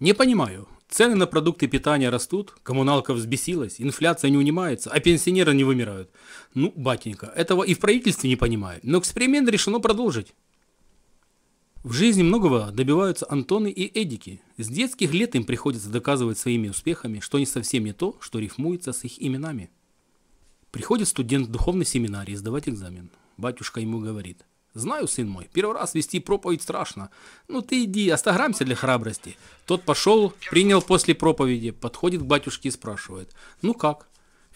Не понимаю. Цены на продукты питания растут, коммуналка взбесилась, инфляция не унимается, а пенсионеры не вымирают. Ну, батенька, этого и в правительстве не понимают, но эксперимент решено продолжить. В жизни многого добиваются Антоны и Эдики. С детских лет им приходится доказывать своими успехами, что не совсем не то, что рифмуется с их именами. Приходит студент в духовной семинарии сдавать экзамен. Батюшка ему говорит – Знаю, сын мой, первый раз вести проповедь страшно. Ну ты иди, остаграмся для храбрости. Тот пошел, принял после проповеди, подходит к батюшке и спрашивает. Ну как?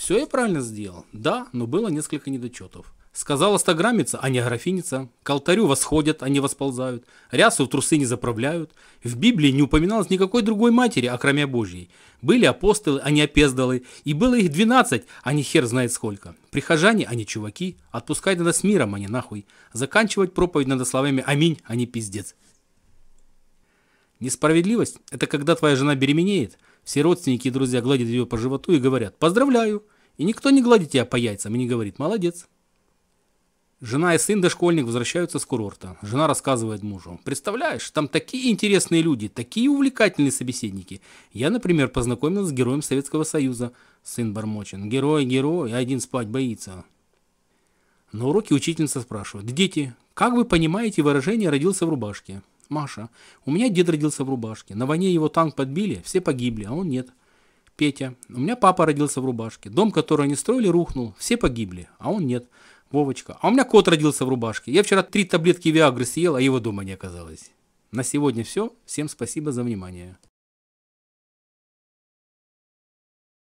Все я правильно сделал. Да, но было несколько недочетов. Сказала стаграмица, а не графиница. К алтарю восходят, а не восползают. Рясу в трусы не заправляют. В Библии не упоминалось никакой другой матери, окромя Божьей. Были апостолы, а не опездалы. И было их двенадцать, а не хер знает сколько. Прихожане, а не чуваки. Отпускать надо с миром, а не нахуй. Заканчивать проповедь надо словами «Аминь», а не «Пиздец». Несправедливость – это когда твоя жена беременеет. Все родственники и друзья гладят ее по животу и говорят «Поздравляю!» И никто не гладит тебя по яйцам и не говорит «молодец». Жена и сын дошкольник возвращаются с курорта. Жена рассказывает мужу. «Представляешь, там такие интересные люди, такие увлекательные собеседники. Я, например, познакомился с героем Советского Союза». Сын бормочен. «Герой, герой, а один спать боится». На уроке учительница спрашивает. «Дети, как вы понимаете выражение «родился в рубашке»?» «Маша, у меня дед родился в рубашке. На войне его танк подбили, все погибли, а он нет». Петя. У меня папа родился в рубашке. Дом, который они строили, рухнул. Все погибли, а он нет. Вовочка. А у меня кот родился в рубашке. Я вчера три таблетки Виагры съел, а его дома не оказалось. На сегодня все. Всем спасибо за внимание.